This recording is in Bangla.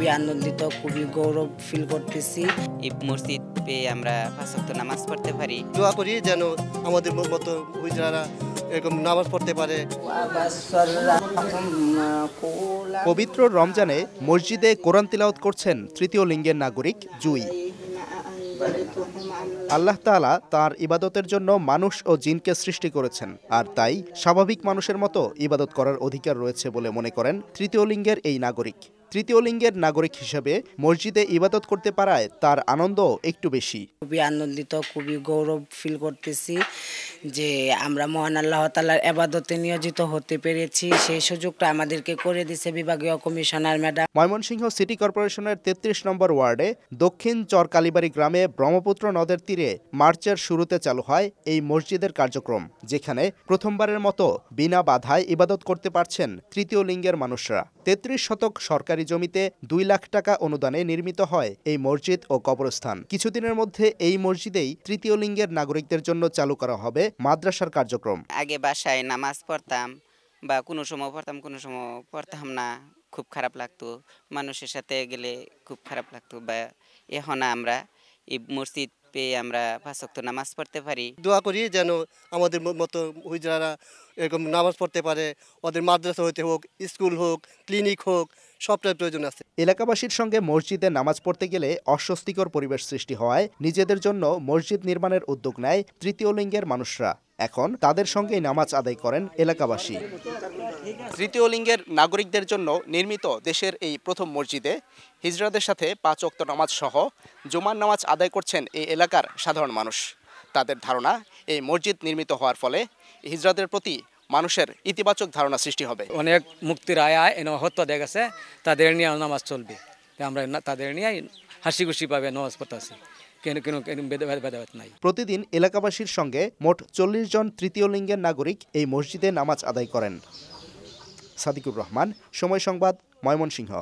খুবই আনন্দিত খুবই গৌরব ফিল করতেছি এই মসজিদ পেয়ে আমরা পাঁচক্ত নামাজ পড়তে পারি দোয়া করি যেন আমাদের মতো হুজরারা এরকম নামাজ পড়তে পারে পবিত্র রমজানে মসজিদে কোরআন তিলাওত করছেন তৃতীয় লিঙ্গের নাগরিক জুই আল্লাহ তালা তার ইবাদতের জন্য মানুষ ও জিনকে সৃষ্টি করেছেন আর তাই স্বাভাবিক মানুষের মতো ইবাদত করার অধিকার রয়েছে বলে মনে করেন তৃতীয় লিঙ্গের এই নাগরিক তৃতীয় লিঙ্গের নাগরিক হিসেবে মসজিদে ইবাদত করতে পারায় তার আনন্দ একটু বেশি খুবই আনন্দিত খুবই গৌরব ফিল করতেছি যে আমরা মহান আল্লাহ তালার আবাদতে নিয়োজিত হতে পেরেছি সেই সুযোগটা আমাদেরকে করে দিছে বিভাগীয় কমিশনার ম্যাডাম ময়মনসিংহ সিটি কর্পোরেশনের তেত্রিশ নম্বর ওয়ার্ডে দক্ষিণ চরকালিবাড়ি গ্রামে ব্রহ্মপুত্র নদের তীরে মার্চের শুরুতে চালু হয় এই মসজিদের কার্যক্রম যেখানে প্রথমবারের মতো বিনা বাধায় ইবাদত করতে পারছেন তৃতীয় লিঙ্গের মানুষরা তেত্রিশ শতক সরকারি জমিতে দুই লাখ টাকা অনুদানে নির্মিত হয় এই মসজিদ ও কবরস্থান কিছুদিনের মধ্যে এই মসজিদেই তৃতীয় লিঙ্গের নাগরিকদের জন্য চালু করা হবে মাদ্রাসার কার্যক্রম আগে বাসায় নামাজ পড়তাম বা কোনো সময় পড়তাম কোনো সময় পড়তাম না খুব খারাপ লাগতো মানুষের সাথে গেলে খুব খারাপ লাগতো বা এখন আমরা এই মসজিদ পেয়ে আমরা পাঁচক্ত নামাজ পড়তে পারি দোয়া করি যেন আমাদের মতো হুজরারা এরকম নামাজ পড়তে পারে ওদের মাদ্রাসা হইতে হোক স্কুল হোক ক্লিনিক হোক সবটার প্রয়োজন আছে এলাকাবাসীর সঙ্গে মসজিদে নামাজ পড়তে গেলে অস্বস্তিকর পরিবেশ সৃষ্টি হওয়ায় নিজেদের জন্য মসজিদ নির্মাণের উদ্যোগ নেয় তৃতীয় লিঙ্গের মানুষরা এখন তাদের সঙ্গে নামাজ আদায় করেন এলাকাবাসী তৃতীয় লিঙ্গের নাগরিকদের জন্য নির্মিত দেশের এই প্রথম মসজিদে হিজরাদের সাথে পাঁচ অক্ত নামাজ সহ জুমার নামাজ আদায় করছেন এই এলাকার সাধারণ মানুষ তাদের ধারণা এই মসজিদ নির্মিত হওয়ার ফলে হিজরাদের প্রতি মানুষের ইতিবাচক ধারণা সৃষ্টি হবে অনেক মুক্তির আয় এনে হত্যা দেখা গেছে তাদের নিয়ে নামাজ চলবে আমরা তাদের নিয়ে হাসি পাবে নামাজ পড়তেছি কেন কেন ভেদাভেদ নাই প্রতিদিন এলাকাবাসীর সঙ্গে মোট চল্লিশ জন তৃতীয় লিঙ্গের নাগরিক এই মসজিদে নামাজ আদায় করেন সাদিকুর রহমান সময় সংবাদ ময়মনসিংহ